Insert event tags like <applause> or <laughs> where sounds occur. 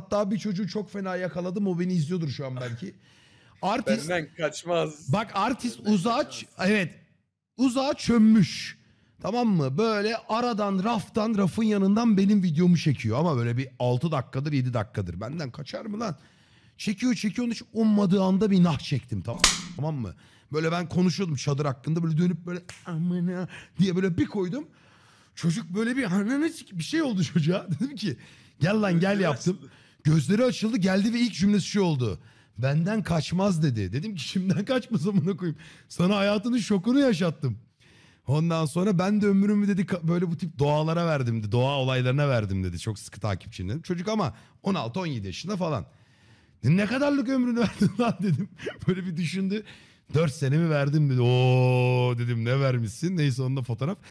Hatta bir çocuğu çok fena yakaladım. O beni izliyordur şu an belki. Artist. Benden kaçmaz. Bak artist uzağa ç- evet uzağa çömmüş. Tamam mı? Böyle aradan, raftan, rafın yanından benim videomu çekiyor. Ama böyle bir 6 dakikadır, 7 dakikadır. Benden kaçar mı lan? Çekiyor, çekiyor. Onun hiç ummadığı anda bir nah çektim tamam, tamam mı? Böyle ben konuşuyordum çadır hakkında. Böyle dönüp böyle amına diye böyle bir koydum. Çocuk böyle bir ananı bir şey oldu çocuğa. <laughs> Dedim ki gel lan gel yaptım. Gözleri açıldı geldi ve ilk cümlesi şu oldu. Benden kaçmaz dedi. Dedim ki şimdiden kaçmaz amına koyayım. Sana hayatının şokunu yaşattım. Ondan sonra ben de ömrümü dedi böyle bu tip doğalara verdim dedi. Doğa olaylarına verdim dedi. Çok sıkı takipçinin. Çocuk ama 16-17 yaşında falan. Ne kadarlık ömrünü <laughs> verdin lan dedim. Böyle bir düşündü. 4 senemi verdim dedi. Oo dedim ne vermişsin. Neyse onda fotoğraf.